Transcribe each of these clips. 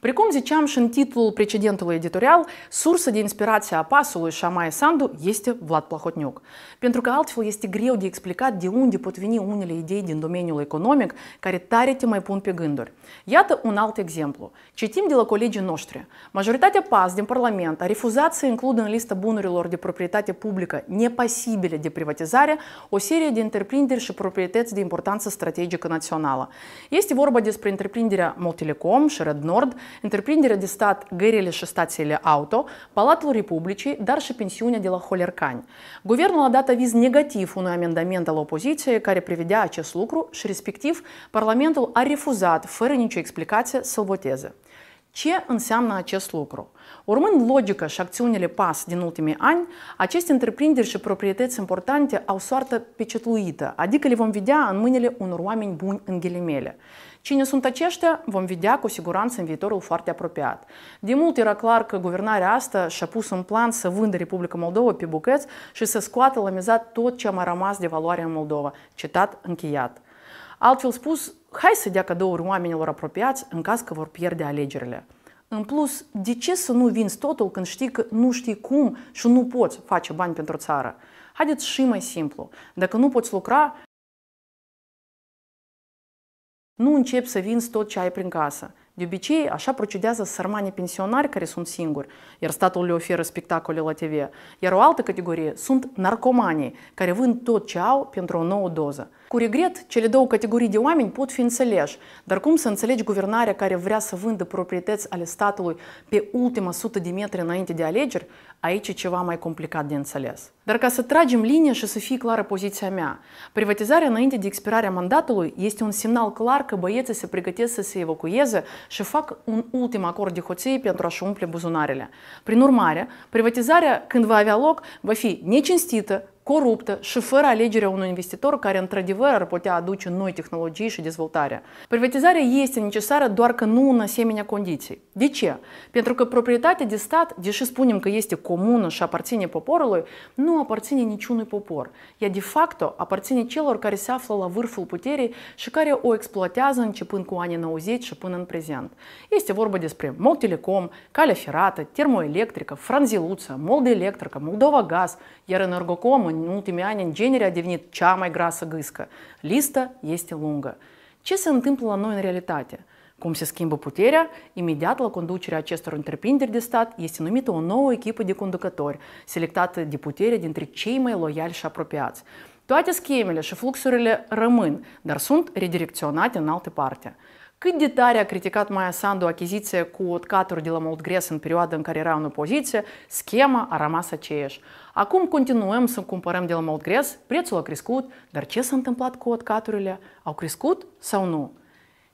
Precum ziceam și în titlul precedentului editorial, sursa de inspirație a pasului Șamae Sandu este Vlad Plahotniuc. Pentru că altfel este greu de explicat de unde pot veni unele idei din domeniul economic care tare te mai pun pe gânduri. Iată un alt exemplu. Citim de la colegii noștri. Majoritatea PAS din Parlament a refuzat să includă în lista bunurilor de proprietate publică nepasibile de privatizare o serie de întreprinderi și proprietăți de importanță strategică națională. Este vorba despre întreprinderea Multilecom și Red Nord, întreprindere de stat, gările și stațiile auto, Palatul Republicii, dar și pensiunea de la Holercani. Guvernul a dat aviz negativ unui amendament al opoziției care prevedea acest lucru și, respectiv, Parlamentul a refuzat, fără nicio explicație, să-l voteze. Ce înseamnă acest lucru? Urmând logica și acțiunile PAS din ultimii ani, aceste întreprinderi și proprietăți importante au soartă pecetluită, adică le vom vedea în mâinile unor oameni buni în ghilimele. Cine sunt aceștia? Vom vedea cu siguranță în viitorul foarte apropiat. De mult era clar că guvernarea asta și-a pus în plan să vândă Republica Moldova pe bucăți și să scoată la mizat tot ce a mai rămas de valoare în Moldova. Citat încheiat. Altfel spus, hai să dea cadouri oamenilor apropiați în caz că vor pierde alegerile. În plus, de ce să nu vinzi totul când știi că nu știi cum și nu poți face bani pentru țară? Haideți și mai simplu. Dacă nu poți lucra, nu încep să vinzi tot ce ai prin casă. De obicei, așa procedează sărmanii pensionari care sunt singuri, iar statul le oferă spectacole la TV. Iar o altă categorie sunt narcomanii, care vând tot ce au pentru o nouă doză. Cu regret, cele două categorii de oameni pot fi înțeleși, dar cum să înțelegi guvernarea care vrea să vândă proprietăți ale statului pe ultima sută de metri înainte de alegeri, aici e ceva mai complicat de înțeles. Dar ca să tragem linie și să fie clară poziția mea. Privatizarea înainte de expirarea mandatului este un semnal clar că băieții se pregătesc să se evacueze și fac un ultim acord de hoție pentru a-și umple buzunarele. Prin urmare, privatizarea, când va avea loc, va fi necinstită, coruptă și fără alegerea unui investitor care într-adevăr ar putea aduce noi tehnologii și dezvoltarea. Privatizarea este necesară doar că nu în asemenea condiții. De ce? Pentru că proprietatea de stat, deși spunem că este comună și aparține poporului, nu aparține niciunui popor. Ea de facto aparține celor care se află la vârful puterii și care o exploatează începând cu anii 90 și până în prezent. Este vorba despre MOL Telecom, Calea Ferată, Termoelectrică, Franziluță, Moldelectrică, Moldova Gaz, iar Energocom în în ultimii ani, în genere, a devenit cea mai grasă gâscă. Lista este lungă. Ce se întâmplă la noi în realitate? Cum se schimbă puterea, imediat la conducerea acestor întreprinderi de stat este numită o nouă echipă de conducători, selectată de putere dintre cei mai loiali și apropiați. Toate schemele și fluxurile rămân, dar sunt redirecționate în alte parte. Cât de tare a criticat Maia Sandu achiziția cu caturi de la Moldgres în perioada în care era în opoziție, schema a rămas aceeași. Acum continuăm să cumpărăm de la Moldgres, prețul a crescut, dar ce s-a întâmplat cu caturile? Au crescut sau nu?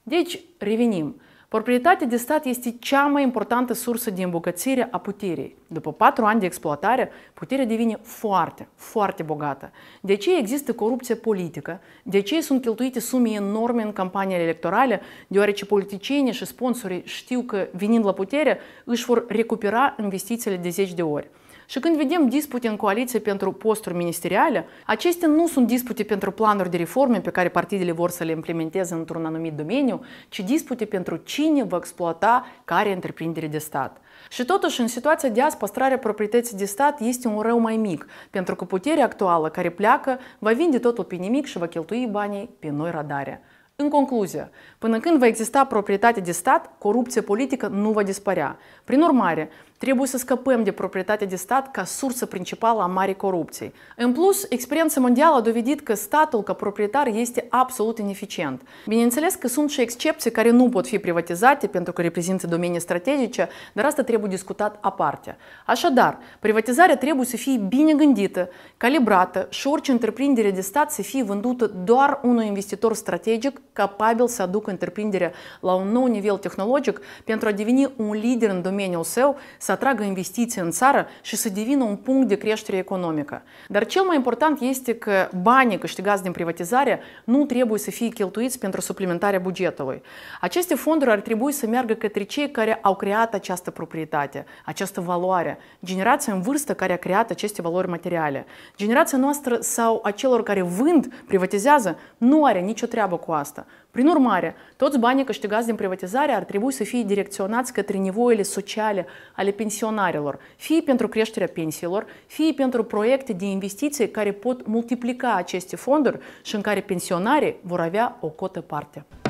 Deci, revenim. Proprietatea de stat este cea mai importantă sursă de îmbogățire a puterii. După patru ani de exploatare, puterea devine foarte, foarte bogată. De ce există corupție politică? De ce sunt cheltuite sume enorme în campaniile electorale? Deoarece politicienii și sponsorii știu că, venind la putere, își vor recupera investițiile de zeci de ori. Și când vedem dispute în coaliție pentru posturi ministeriale, acestea nu sunt dispute pentru planuri de reforme pe care partidele vor să le implementeze într-un anumit domeniu, ci dispute pentru cine va exploata care întreprindere de stat. Și totuși, în situația de azi, păstrarea proprietății de stat este un rău mai mic, pentru că puterea actuală care pleacă va vinde totul pe nimic și va cheltui banii pe noi radare. În concluzie, până când va exista proprietate de stat, corupția politică nu va dispărea. Prin urmare, Trebuie să scăpăm de proprietatea de stat ca sursă principală a marii corupției. În plus, experiența mondială a dovedit că statul ca proprietar este absolut ineficient. Bineînțeles că sunt și excepții care nu pot fi privatizate pentru că reprezintă domenii strategice, dar asta trebuie discutat aparte. Așadar, privatizarea trebuie să fie bine gândită, calibrată și orice întreprindere de stat să fie vândută doar unui investitor strategic capabil să aducă întreprinderea la un nou nivel tehnologic pentru a deveni un lider în domeniul său să atragă investiții în țară și să devină un punct de creștere economică. Dar cel mai important este că banii câștigați din privatizare nu trebuie să fie cheltuiți pentru suplimentarea bugetului. Aceste fonduri ar trebui să meargă către cei care au creat această proprietate, această valoare, generația în vârstă care a creat aceste valori materiale. Generația noastră sau a celor care vând, privatizează, nu are nicio treabă cu asta. Prin urmare, toți banii câștigați din privatizare ar trebui să fie direcționați către nivoile sociale ale pensionarilor, fie pentru creșterea pensiilor, fie pentru proiecte de investiții care pot multiplica aceste fonduri și în care pensionarii vor avea o cotă parte.